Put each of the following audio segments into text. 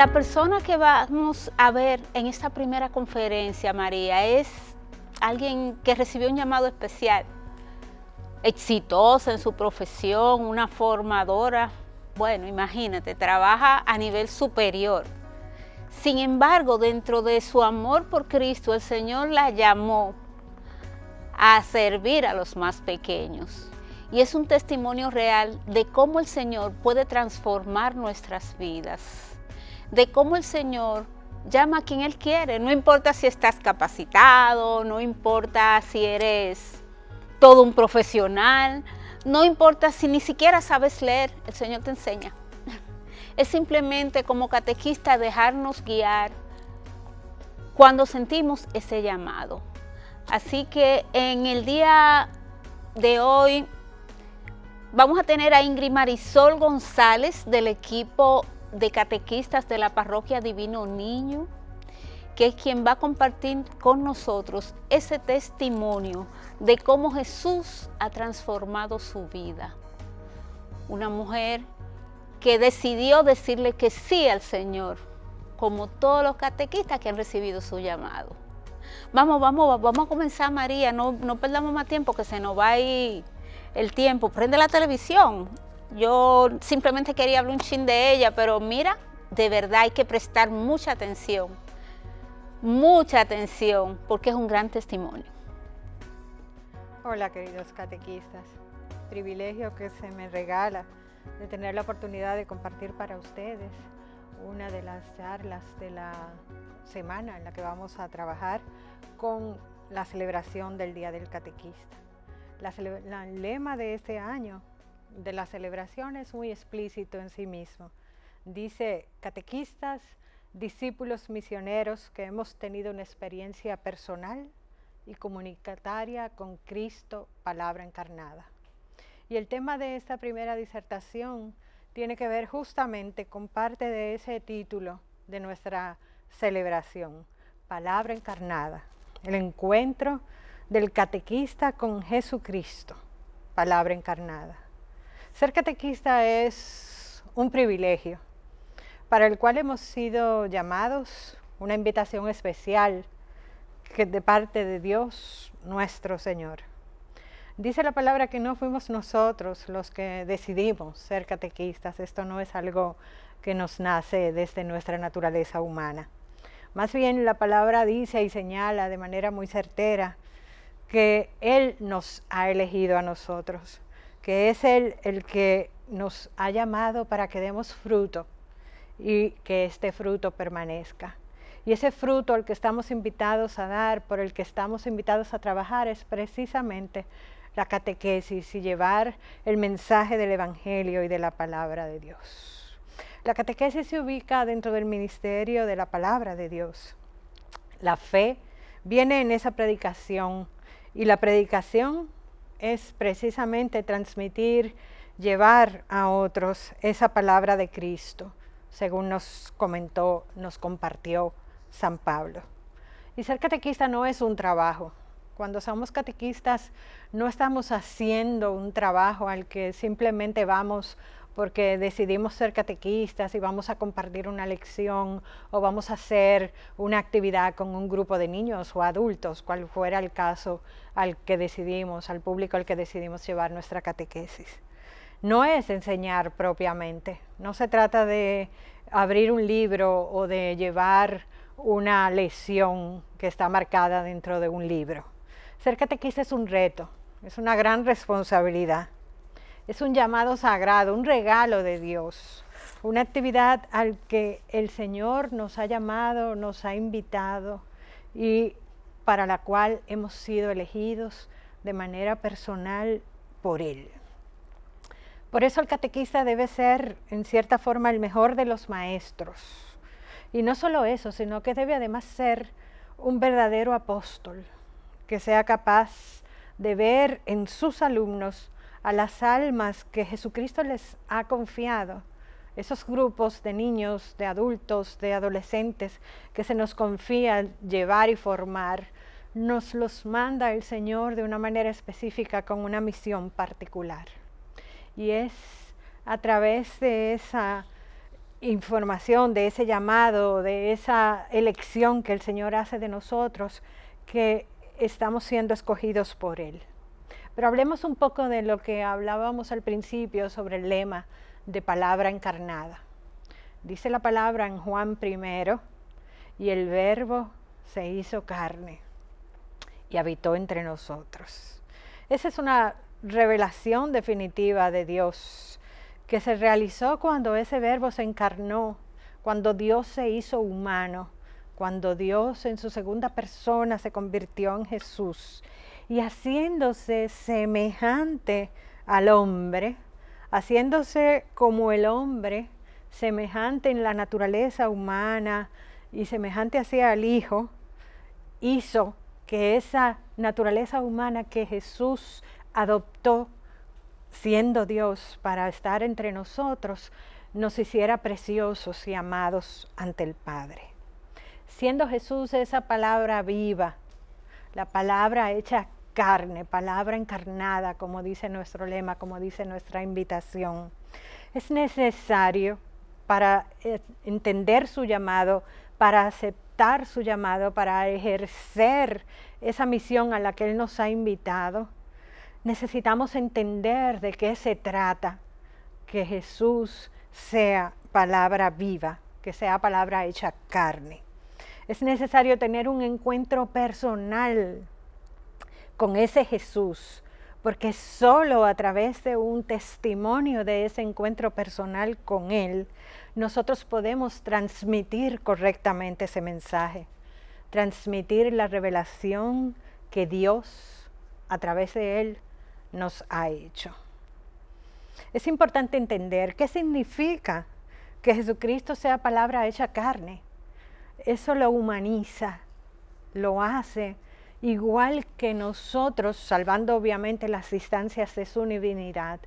La persona que vamos a ver en esta primera conferencia, María, es alguien que recibió un llamado especial, exitosa en su profesión, una formadora. Bueno, imagínate, trabaja a nivel superior. Sin embargo, dentro de su amor por Cristo, el Señor la llamó a servir a los más pequeños. Y es un testimonio real de cómo el Señor puede transformar nuestras vidas de cómo el Señor llama a quien Él quiere. No importa si estás capacitado, no importa si eres todo un profesional, no importa si ni siquiera sabes leer, el Señor te enseña. Es simplemente como catequista dejarnos guiar cuando sentimos ese llamado. Así que en el día de hoy vamos a tener a Ingrid Marisol González del equipo de catequistas de la parroquia Divino Niño, que es quien va a compartir con nosotros ese testimonio de cómo Jesús ha transformado su vida. Una mujer que decidió decirle que sí al Señor, como todos los catequistas que han recibido su llamado. Vamos, vamos, vamos a comenzar, María, no, no perdamos más tiempo que se nos va a el tiempo. Prende la televisión yo simplemente quería hablar un chin de ella, pero mira, de verdad hay que prestar mucha atención, mucha atención, porque es un gran testimonio. Hola, queridos catequistas. Privilegio que se me regala de tener la oportunidad de compartir para ustedes una de las charlas de la semana en la que vamos a trabajar con la celebración del Día del Catequista. La, el lema de este año de la celebración es muy explícito en sí mismo. Dice, catequistas, discípulos misioneros que hemos tenido una experiencia personal y comunicataria con Cristo, palabra encarnada. Y el tema de esta primera disertación tiene que ver justamente con parte de ese título de nuestra celebración, palabra encarnada, el encuentro del catequista con Jesucristo, palabra encarnada. Ser catequista es un privilegio para el cual hemos sido llamados, una invitación especial que de parte de Dios nuestro Señor. Dice la palabra que no fuimos nosotros los que decidimos ser catequistas, esto no es algo que nos nace desde nuestra naturaleza humana. Más bien la palabra dice y señala de manera muy certera que Él nos ha elegido a nosotros que es el el que nos ha llamado para que demos fruto y que este fruto permanezca. Y ese fruto al que estamos invitados a dar, por el que estamos invitados a trabajar, es precisamente la catequesis y llevar el mensaje del Evangelio y de la palabra de Dios. La catequesis se ubica dentro del ministerio de la palabra de Dios. La fe viene en esa predicación y la predicación es precisamente transmitir, llevar a otros esa palabra de Cristo, según nos comentó, nos compartió San Pablo. Y ser catequista no es un trabajo. Cuando somos catequistas no estamos haciendo un trabajo al que simplemente vamos porque decidimos ser catequistas y vamos a compartir una lección o vamos a hacer una actividad con un grupo de niños o adultos, cual fuera el caso al que decidimos, al público al que decidimos llevar nuestra catequesis. No es enseñar propiamente, no se trata de abrir un libro o de llevar una lección que está marcada dentro de un libro. Ser catequista es un reto, es una gran responsabilidad es un llamado sagrado, un regalo de Dios, una actividad al que el Señor nos ha llamado, nos ha invitado y para la cual hemos sido elegidos de manera personal por Él. Por eso el catequista debe ser, en cierta forma, el mejor de los maestros. Y no solo eso, sino que debe además ser un verdadero apóstol, que sea capaz de ver en sus alumnos a las almas que Jesucristo les ha confiado, esos grupos de niños, de adultos, de adolescentes que se nos confía llevar y formar, nos los manda el Señor de una manera específica con una misión particular. Y es a través de esa información, de ese llamado, de esa elección que el Señor hace de nosotros, que estamos siendo escogidos por Él. Pero hablemos un poco de lo que hablábamos al principio sobre el lema de palabra encarnada. Dice la palabra en Juan primero, y el verbo se hizo carne y habitó entre nosotros. Esa es una revelación definitiva de Dios que se realizó cuando ese verbo se encarnó, cuando Dios se hizo humano, cuando Dios en su segunda persona se convirtió en Jesús y haciéndose semejante al hombre, haciéndose como el hombre, semejante en la naturaleza humana y semejante hacia el Hijo, hizo que esa naturaleza humana que Jesús adoptó siendo Dios para estar entre nosotros, nos hiciera preciosos y amados ante el Padre. Siendo Jesús esa palabra viva, la palabra hecha carne, palabra encarnada, como dice nuestro lema, como dice nuestra invitación. Es necesario para eh, entender su llamado, para aceptar su llamado, para ejercer esa misión a la que Él nos ha invitado. Necesitamos entender de qué se trata, que Jesús sea palabra viva, que sea palabra hecha carne. Es necesario tener un encuentro personal con ese Jesús, porque solo a través de un testimonio de ese encuentro personal con Él, nosotros podemos transmitir correctamente ese mensaje, transmitir la revelación que Dios a través de Él nos ha hecho. Es importante entender qué significa que Jesucristo sea palabra hecha carne. Eso lo humaniza, lo hace igual que nosotros, salvando obviamente las distancias de su divinidad,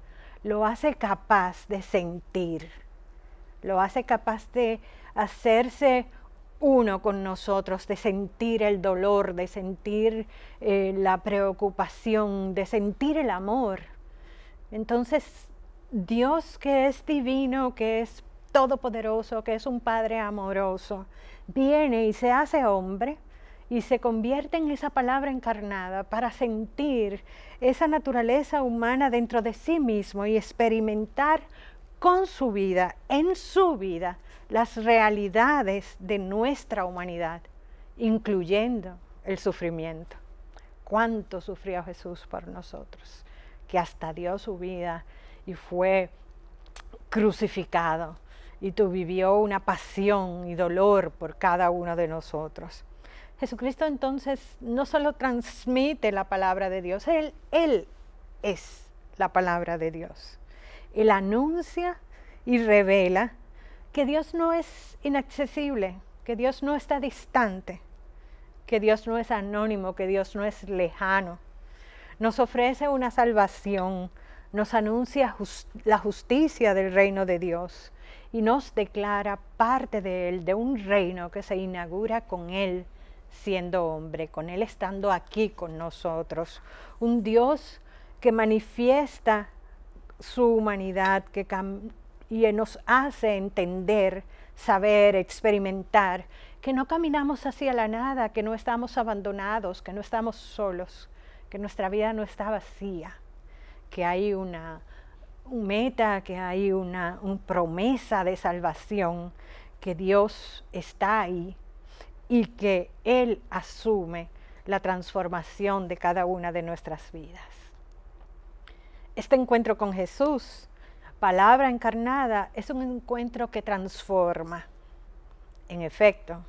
lo hace capaz de sentir, lo hace capaz de hacerse uno con nosotros, de sentir el dolor, de sentir eh, la preocupación, de sentir el amor. Entonces, Dios que es divino, que es todopoderoso, que es un Padre amoroso, viene y se hace hombre y se convierte en esa palabra encarnada para sentir esa naturaleza humana dentro de sí mismo y experimentar con su vida, en su vida, las realidades de nuestra humanidad, incluyendo el sufrimiento. Cuánto sufrió Jesús por nosotros, que hasta dio su vida y fue crucificado y tú vivió una pasión y dolor por cada uno de nosotros. Jesucristo entonces no solo transmite la palabra de Dios, Él, él es la palabra de Dios. Él anuncia y revela que Dios no es inaccesible, que Dios no está distante, que Dios no es anónimo, que Dios no es lejano. Nos ofrece una salvación, nos anuncia la justicia del reino de Dios y nos declara parte de Él, de un reino que se inaugura con Él siendo hombre, con Él estando aquí con nosotros. Un Dios que manifiesta su humanidad que y nos hace entender, saber, experimentar que no caminamos hacia la nada, que no estamos abandonados, que no estamos solos, que nuestra vida no está vacía, que hay una, meta, que hay una promesa de salvación, que Dios está ahí y que Él asume la transformación de cada una de nuestras vidas. Este encuentro con Jesús, palabra encarnada, es un encuentro que transforma. En efecto,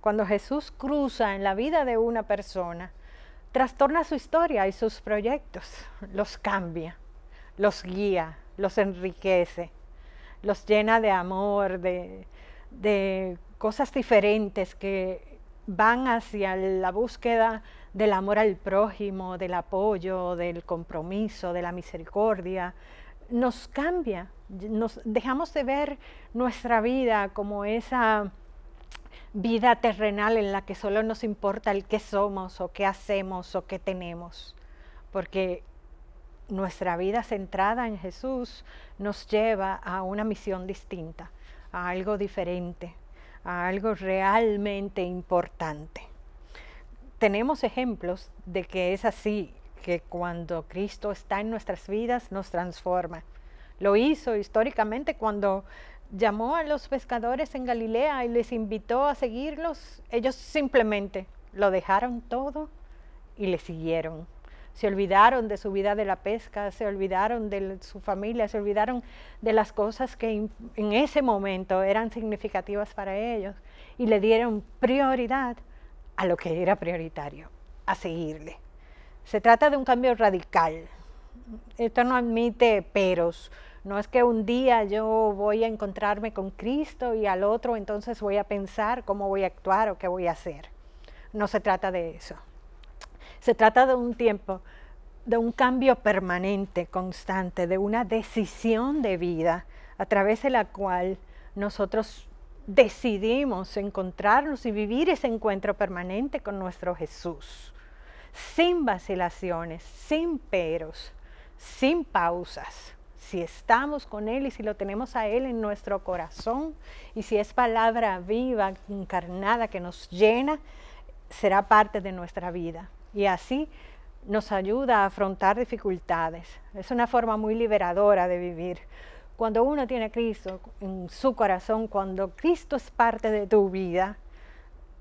cuando Jesús cruza en la vida de una persona, trastorna su historia y sus proyectos, los cambia, los guía, los enriquece, los llena de amor, de, de cosas diferentes que van hacia la búsqueda del amor al prójimo, del apoyo, del compromiso, de la misericordia, nos cambia, nos dejamos de ver nuestra vida como esa vida terrenal en la que solo nos importa el qué somos o qué hacemos o qué tenemos, porque nuestra vida centrada en Jesús nos lleva a una misión distinta, a algo diferente, a algo realmente importante. Tenemos ejemplos de que es así, que cuando Cristo está en nuestras vidas nos transforma. Lo hizo históricamente cuando llamó a los pescadores en Galilea y les invitó a seguirlos. Ellos simplemente lo dejaron todo y le siguieron se olvidaron de su vida de la pesca, se olvidaron de su familia, se olvidaron de las cosas que en ese momento eran significativas para ellos y le dieron prioridad a lo que era prioritario, a seguirle. Se trata de un cambio radical. Esto no admite peros. No es que un día yo voy a encontrarme con Cristo y al otro entonces voy a pensar cómo voy a actuar o qué voy a hacer. No se trata de eso. Se trata de un tiempo, de un cambio permanente, constante, de una decisión de vida a través de la cual nosotros decidimos encontrarnos y vivir ese encuentro permanente con nuestro Jesús, sin vacilaciones, sin peros, sin pausas. Si estamos con Él y si lo tenemos a Él en nuestro corazón y si es palabra viva, encarnada, que nos llena, será parte de nuestra vida y así nos ayuda a afrontar dificultades. Es una forma muy liberadora de vivir. Cuando uno tiene Cristo en su corazón, cuando Cristo es parte de tu vida,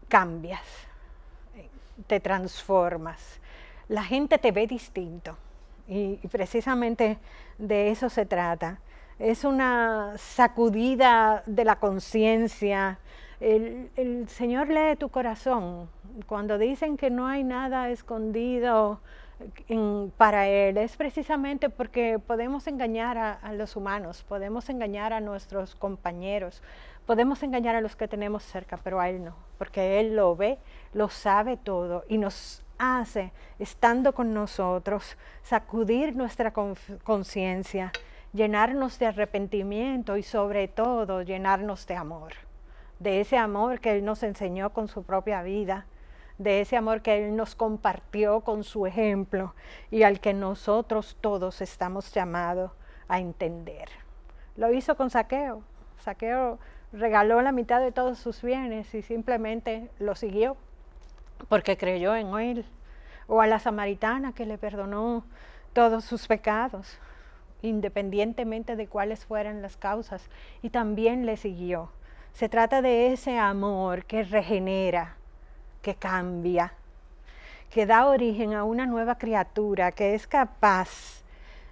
cambias, te transformas. La gente te ve distinto y, y precisamente de eso se trata. Es una sacudida de la conciencia, el, Señor lee tu corazón. Cuando dicen que no hay nada escondido para Él, es precisamente porque podemos engañar a, a los humanos, podemos engañar a nuestros compañeros, podemos engañar a los que tenemos cerca, pero a Él no, porque Él lo ve, lo sabe todo y nos hace, estando con nosotros, sacudir nuestra conciencia, llenarnos de arrepentimiento y sobre todo llenarnos de amor de ese amor que Él nos enseñó con su propia vida, de ese amor que Él nos compartió con su ejemplo y al que nosotros todos estamos llamados a entender. Lo hizo con saqueo. Saqueo regaló la mitad de todos sus bienes y simplemente lo siguió porque creyó en Él. O a la samaritana que le perdonó todos sus pecados, independientemente de cuáles fueran las causas, y también le siguió. Se trata de ese amor que regenera, que cambia, que da origen a una nueva criatura que es capaz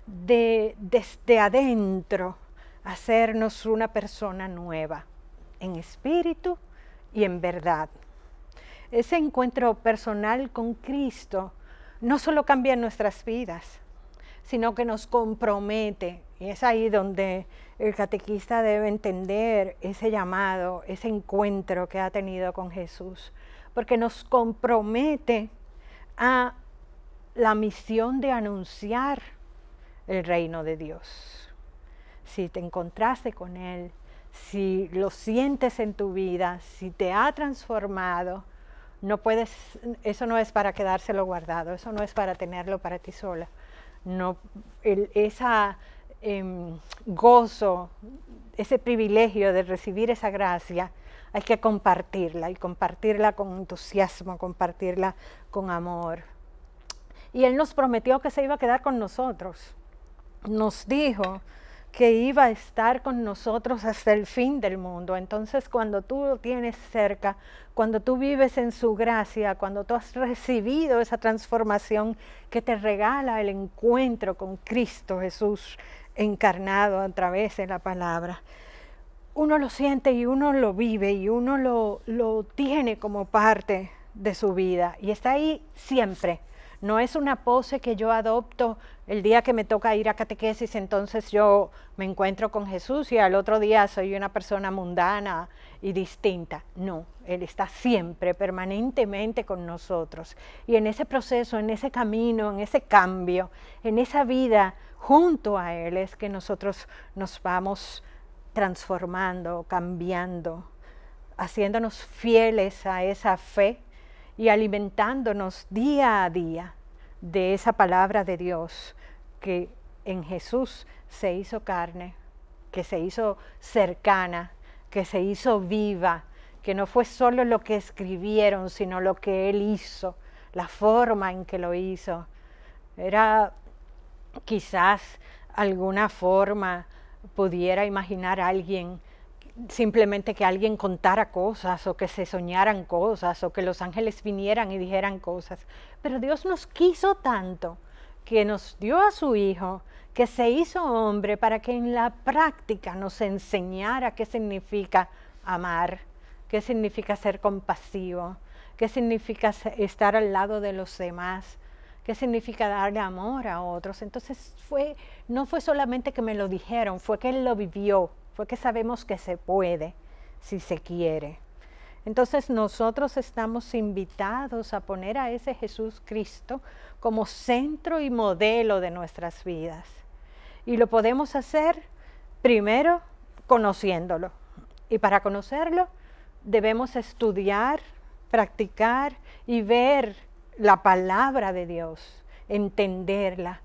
de desde adentro hacernos una persona nueva, en espíritu y en verdad. Ese encuentro personal con Cristo no solo cambia nuestras vidas, sino que nos compromete. Y es ahí donde el catequista debe entender ese llamado, ese encuentro que ha tenido con Jesús, porque nos compromete a la misión de anunciar el reino de Dios. Si te encontraste con Él, si lo sientes en tu vida, si te ha transformado, no puedes, eso no es para quedárselo guardado, eso no es para tenerlo para ti sola no, el, esa em, gozo, ese privilegio de recibir esa gracia, hay que compartirla y compartirla con entusiasmo, compartirla con amor. Y Él nos prometió que se iba a quedar con nosotros. Nos dijo que iba a estar con nosotros hasta el fin del mundo. Entonces, cuando tú lo tienes cerca, cuando tú vives en su gracia, cuando tú has recibido esa transformación que te regala el encuentro con Cristo Jesús encarnado a través de la palabra, uno lo siente y uno lo vive y uno lo, lo tiene como parte de su vida y está ahí siempre no es una pose que yo adopto el día que me toca ir a catequesis, entonces yo me encuentro con Jesús y al otro día soy una persona mundana y distinta. No, Él está siempre, permanentemente con nosotros. Y en ese proceso, en ese camino, en ese cambio, en esa vida junto a Él es que nosotros nos vamos transformando, cambiando, haciéndonos fieles a esa fe y alimentándonos día a día de esa palabra de Dios que en Jesús se hizo carne, que se hizo cercana, que se hizo viva, que no fue solo lo que escribieron, sino lo que Él hizo, la forma en que lo hizo. Era quizás alguna forma pudiera imaginar alguien simplemente que alguien contara cosas o que se soñaran cosas o que los ángeles vinieran y dijeran cosas. Pero Dios nos quiso tanto que nos dio a su Hijo, que se hizo hombre para que en la práctica nos enseñara qué significa amar, qué significa ser compasivo, qué significa estar al lado de los demás, qué significa darle amor a otros. Entonces fue, no fue solamente que me lo dijeron, fue que él lo vivió fue que sabemos que se puede si se quiere. Entonces nosotros estamos invitados a poner a ese Jesús Cristo como centro y modelo de nuestras vidas. Y lo podemos hacer primero conociéndolo. Y para conocerlo debemos estudiar, practicar y ver la palabra de Dios, entenderla.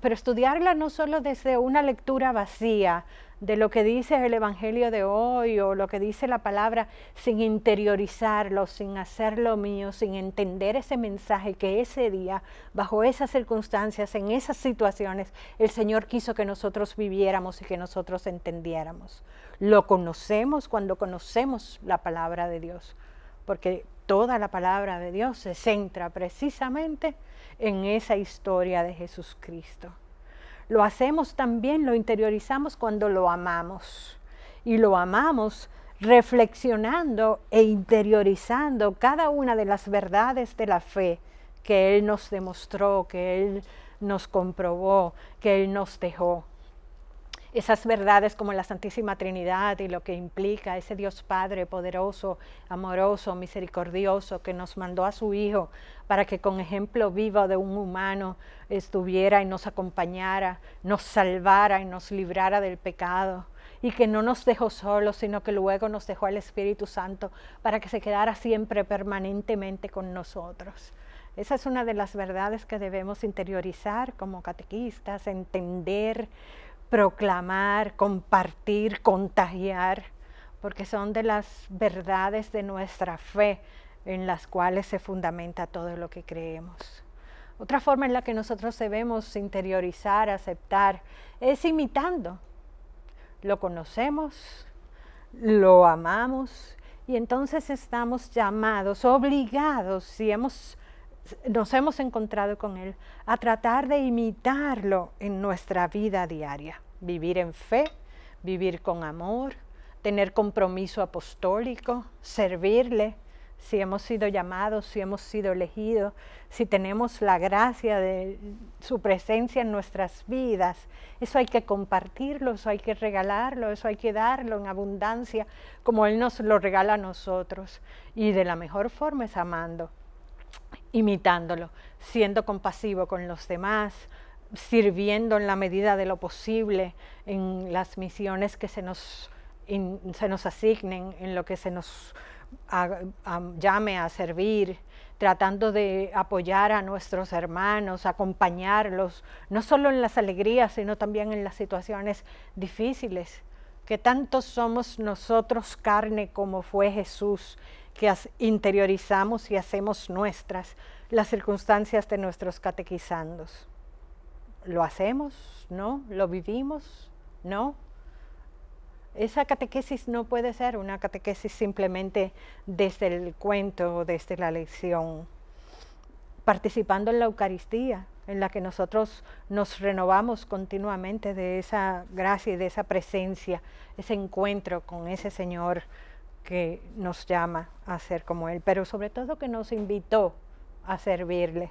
Pero estudiarla no solo desde una lectura vacía, de lo que dice el Evangelio de hoy o lo que dice la palabra sin interiorizarlo, sin hacerlo mío, sin entender ese mensaje que ese día, bajo esas circunstancias, en esas situaciones, el Señor quiso que nosotros viviéramos y que nosotros entendiéramos. Lo conocemos cuando conocemos la palabra de Dios, porque toda la palabra de Dios se centra precisamente en esa historia de Jesucristo. Lo hacemos también, lo interiorizamos cuando lo amamos. Y lo amamos reflexionando e interiorizando cada una de las verdades de la fe que Él nos demostró, que Él nos comprobó, que Él nos dejó esas verdades como la Santísima Trinidad y lo que implica ese Dios Padre poderoso, amoroso, misericordioso, que nos mandó a su Hijo para que con ejemplo vivo de un humano estuviera y nos acompañara, nos salvara y nos librara del pecado y que no nos dejó solos, sino que luego nos dejó al Espíritu Santo para que se quedara siempre permanentemente con nosotros. Esa es una de las verdades que debemos interiorizar como catequistas, entender proclamar, compartir, contagiar, porque son de las verdades de nuestra fe en las cuales se fundamenta todo lo que creemos. Otra forma en la que nosotros debemos interiorizar, aceptar, es imitando. Lo conocemos, lo amamos y entonces estamos llamados, obligados, si hemos nos hemos encontrado con Él, a tratar de imitarlo en nuestra vida diaria. Vivir en fe, vivir con amor, tener compromiso apostólico, servirle, si hemos sido llamados, si hemos sido elegidos, si tenemos la gracia de su presencia en nuestras vidas. Eso hay que compartirlo, eso hay que regalarlo, eso hay que darlo en abundancia, como Él nos lo regala a nosotros. Y de la mejor forma es amando imitándolo, siendo compasivo con los demás, sirviendo en la medida de lo posible en las misiones que se nos, se nos asignen, en lo que se nos llame a servir, tratando de apoyar a nuestros hermanos, acompañarlos, no solo en las alegrías, sino también en las situaciones difíciles, que tanto somos nosotros carne como fue Jesús que interiorizamos y hacemos nuestras las circunstancias de nuestros catequizandos. ¿Lo hacemos? ¿No? ¿Lo vivimos? ¿No? Esa catequesis no puede ser una catequesis simplemente desde el cuento, desde la lección, participando en la Eucaristía, en la que nosotros nos renovamos continuamente de esa gracia y de esa presencia, ese encuentro con ese Señor que nos llama a ser como Él, pero sobre todo que nos invitó a servirle.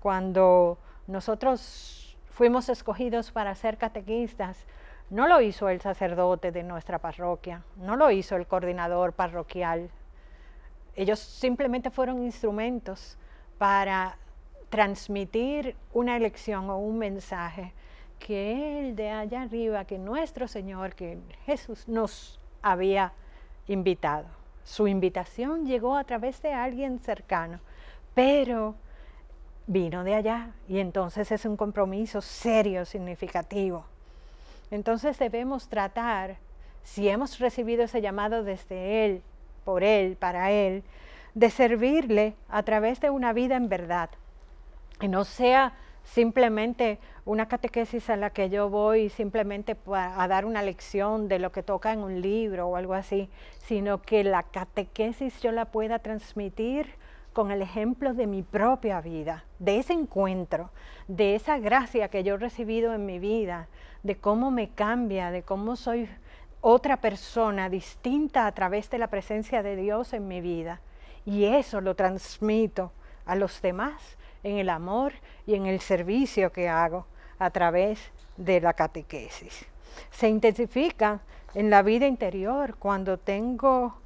Cuando nosotros fuimos escogidos para ser catequistas, no lo hizo el sacerdote de nuestra parroquia, no lo hizo el coordinador parroquial. Ellos simplemente fueron instrumentos para transmitir una elección o un mensaje que Él de allá arriba, que nuestro Señor, que Jesús nos había invitado. Su invitación llegó a través de alguien cercano, pero vino de allá y entonces es un compromiso serio, significativo. Entonces debemos tratar, si hemos recibido ese llamado desde Él, por Él, para Él, de servirle a través de una vida en verdad, que no sea simplemente una catequesis a la que yo voy simplemente a dar una lección de lo que toca en un libro o algo así, sino que la catequesis yo la pueda transmitir con el ejemplo de mi propia vida, de ese encuentro, de esa gracia que yo he recibido en mi vida, de cómo me cambia, de cómo soy otra persona distinta a través de la presencia de Dios en mi vida. Y eso lo transmito a los demás en el amor y en el servicio que hago a través de la catequesis. Se intensifica en la vida interior cuando tengo,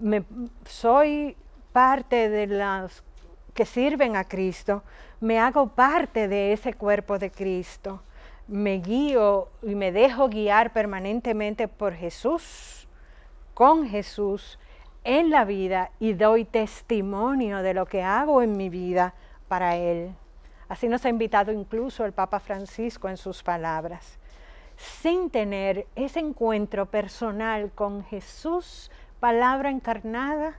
me, soy parte de las que sirven a Cristo, me hago parte de ese cuerpo de Cristo, me guío y me dejo guiar permanentemente por Jesús, con Jesús en la vida y doy testimonio de lo que hago en mi vida para Él. Así nos ha invitado incluso el Papa Francisco en sus palabras. Sin tener ese encuentro personal con Jesús, palabra encarnada,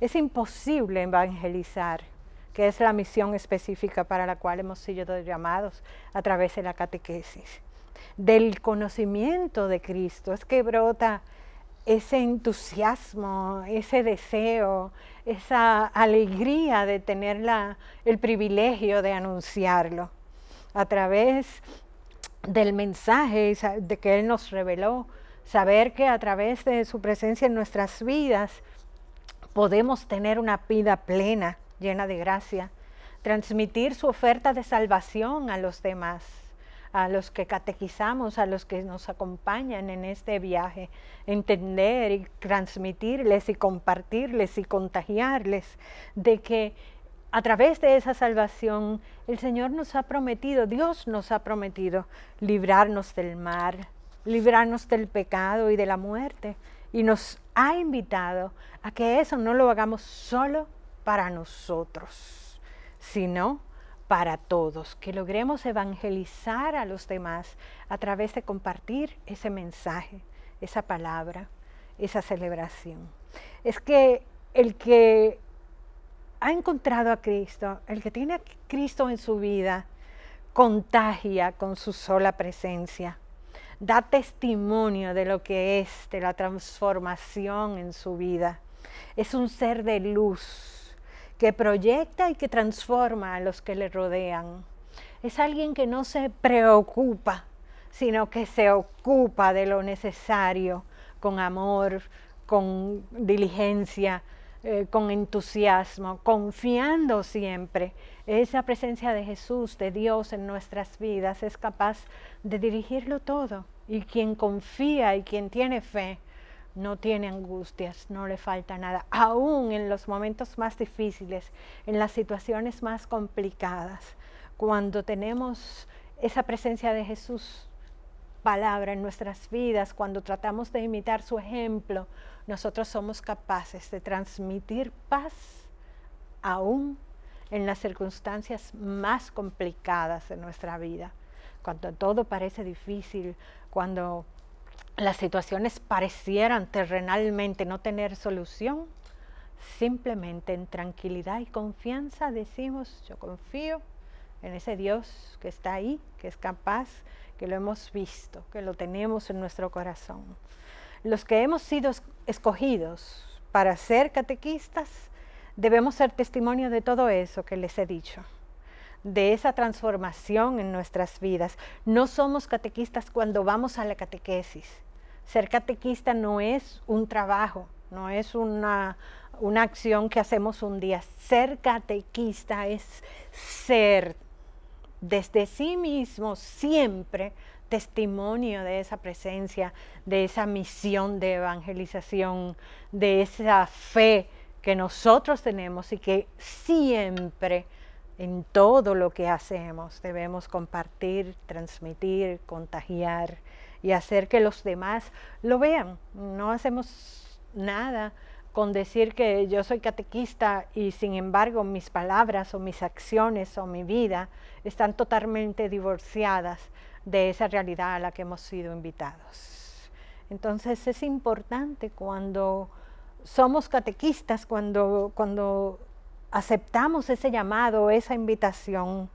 es imposible evangelizar, que es la misión específica para la cual hemos sido llamados a través de la catequesis. Del conocimiento de Cristo es que brota ese entusiasmo, ese deseo, esa alegría de tener la, el privilegio de anunciarlo a través del mensaje de que Él nos reveló, saber que a través de su presencia en nuestras vidas podemos tener una vida plena, llena de gracia, transmitir su oferta de salvación a los demás a los que catequizamos, a los que nos acompañan en este viaje, entender y transmitirles y compartirles y contagiarles de que a través de esa salvación el Señor nos ha prometido, Dios nos ha prometido librarnos del mar, librarnos del pecado y de la muerte. Y nos ha invitado a que eso no lo hagamos solo para nosotros, sino para todos, que logremos evangelizar a los demás a través de compartir ese mensaje, esa palabra, esa celebración. Es que el que ha encontrado a Cristo, el que tiene a Cristo en su vida, contagia con su sola presencia, da testimonio de lo que es, de la transformación en su vida. Es un ser de luz que proyecta y que transforma a los que le rodean. Es alguien que no se preocupa, sino que se ocupa de lo necesario, con amor, con diligencia, eh, con entusiasmo, confiando siempre. Esa presencia de Jesús, de Dios en nuestras vidas, es capaz de dirigirlo todo. Y quien confía y quien tiene fe, no tiene angustias, no le falta nada, aún en los momentos más difíciles, en las situaciones más complicadas, cuando tenemos esa presencia de Jesús palabra en nuestras vidas, cuando tratamos de imitar su ejemplo, nosotros somos capaces de transmitir paz aún en las circunstancias más complicadas de nuestra vida, cuando todo parece difícil, cuando las situaciones parecieran terrenalmente no tener solución, simplemente en tranquilidad y confianza decimos, yo confío en ese Dios que está ahí, que es capaz, que lo hemos visto, que lo tenemos en nuestro corazón. Los que hemos sido escogidos para ser catequistas, debemos ser testimonio de todo eso que les he dicho de esa transformación en nuestras vidas. No somos catequistas cuando vamos a la catequesis. Ser catequista no es un trabajo, no es una, una acción que hacemos un día. Ser catequista es ser desde sí mismo siempre testimonio de esa presencia, de esa misión de evangelización, de esa fe que nosotros tenemos y que siempre en todo lo que hacemos. Debemos compartir, transmitir, contagiar y hacer que los demás lo vean. No hacemos nada con decir que yo soy catequista y sin embargo mis palabras o mis acciones o mi vida están totalmente divorciadas de esa realidad a la que hemos sido invitados. Entonces es importante cuando somos catequistas, cuando, cuando aceptamos ese llamado, esa invitación,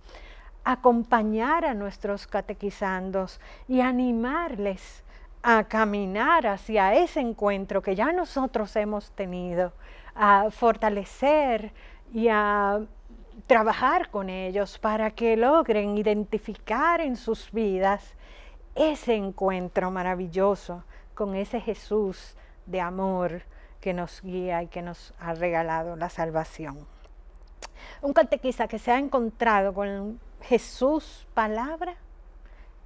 acompañar a nuestros catequizandos y animarles a caminar hacia ese encuentro que ya nosotros hemos tenido, a fortalecer y a trabajar con ellos para que logren identificar en sus vidas ese encuentro maravilloso con ese Jesús de amor que nos guía y que nos ha regalado la salvación un catequista que se ha encontrado con Jesús palabra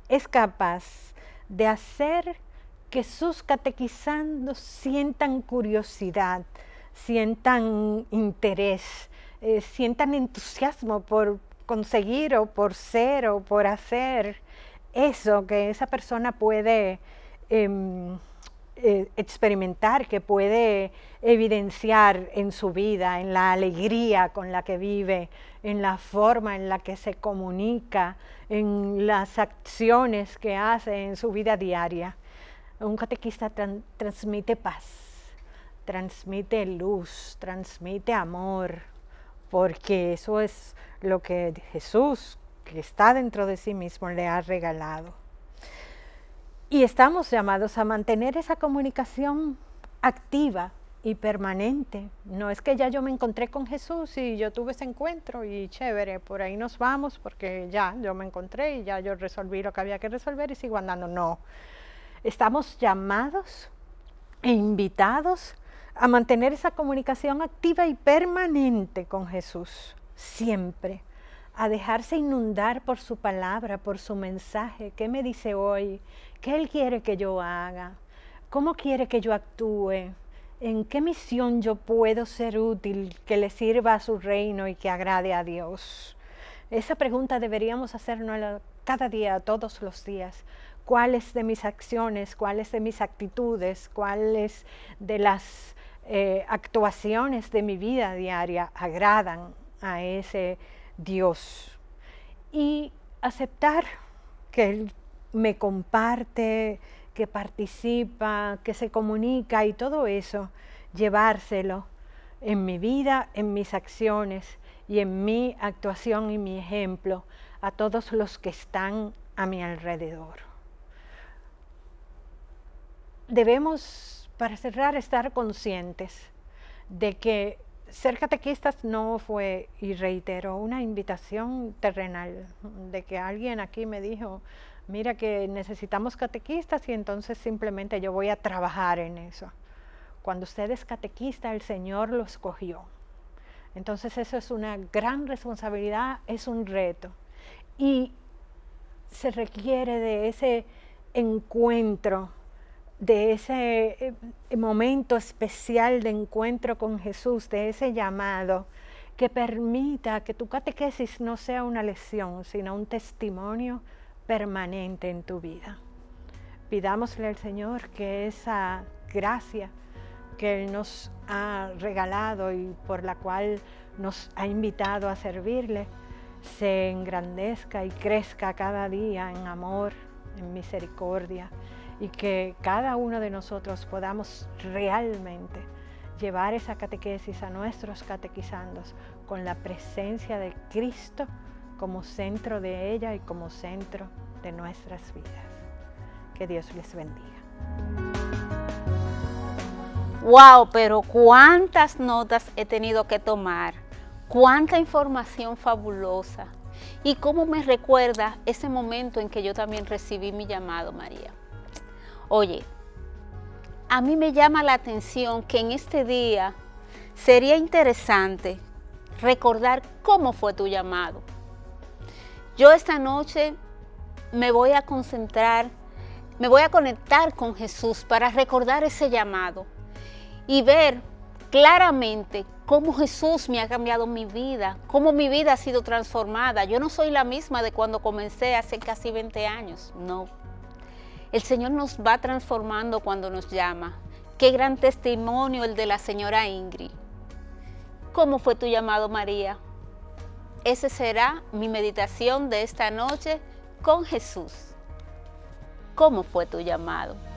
es capaz de hacer que sus catequizandos sientan curiosidad, sientan interés, eh, sientan entusiasmo por conseguir o por ser o por hacer eso que esa persona puede em, eh, experimentar, que puede evidenciar en su vida, en la alegría con la que vive, en la forma en la que se comunica, en las acciones que hace en su vida diaria. Un catequista transmite paz, transmite luz, transmite amor, porque eso es lo que Jesús, que está dentro de sí mismo, le ha regalado. Y estamos llamados a mantener esa comunicación activa y permanente. No es que ya yo me encontré con Jesús y yo tuve ese encuentro y chévere, por ahí nos vamos porque ya yo me encontré y ya yo resolví lo que había que resolver y sigo andando. No, estamos llamados e invitados a mantener esa comunicación activa y permanente con Jesús, siempre, a dejarse inundar por su palabra, por su mensaje, qué me dice hoy, ¿Qué Él quiere que yo haga? ¿Cómo quiere que yo actúe? ¿En qué misión yo puedo ser útil que le sirva a su reino y que agrade a Dios? Esa pregunta deberíamos hacernos cada día, todos los días. ¿Cuáles de mis acciones, cuáles de mis actitudes, cuáles de las eh, actuaciones de mi vida diaria agradan a ese Dios? Y aceptar que Él me comparte, que participa, que se comunica y todo eso, llevárselo en mi vida, en mis acciones y en mi actuación y mi ejemplo a todos los que están a mi alrededor. Debemos, para cerrar, estar conscientes de que ser catequistas no fue, y reitero, una invitación terrenal, de que alguien aquí me dijo, mira que necesitamos catequistas y entonces simplemente yo voy a trabajar en eso. Cuando usted es catequista, el Señor lo escogió. Entonces eso es una gran responsabilidad, es un reto. Y se requiere de ese encuentro, de ese eh, momento especial de encuentro con Jesús, de ese llamado que permita que tu catequesis no sea una lesión, sino un testimonio permanente en tu vida. Pidámosle al Señor que esa gracia que Él nos ha regalado y por la cual nos ha invitado a servirle, se engrandezca y crezca cada día en amor, en misericordia, y que cada uno de nosotros podamos realmente llevar esa catequesis a nuestros catequizandos con la presencia de Cristo como centro de ella y como centro de nuestras vidas. Que Dios les bendiga. Wow, pero cuántas notas he tenido que tomar, cuánta información fabulosa y cómo me recuerda ese momento en que yo también recibí mi llamado, María. Oye, a mí me llama la atención que en este día sería interesante recordar cómo fue tu llamado. Yo esta noche me voy a concentrar, me voy a conectar con Jesús para recordar ese llamado y ver claramente cómo Jesús me ha cambiado mi vida, cómo mi vida ha sido transformada. Yo no soy la misma de cuando comencé hace casi 20 años, no. El Señor nos va transformando cuando nos llama. Qué gran testimonio el de la señora Ingrid. ¿Cómo fue tu llamado, María? Esa será mi meditación de esta noche con Jesús. ¿Cómo fue tu llamado?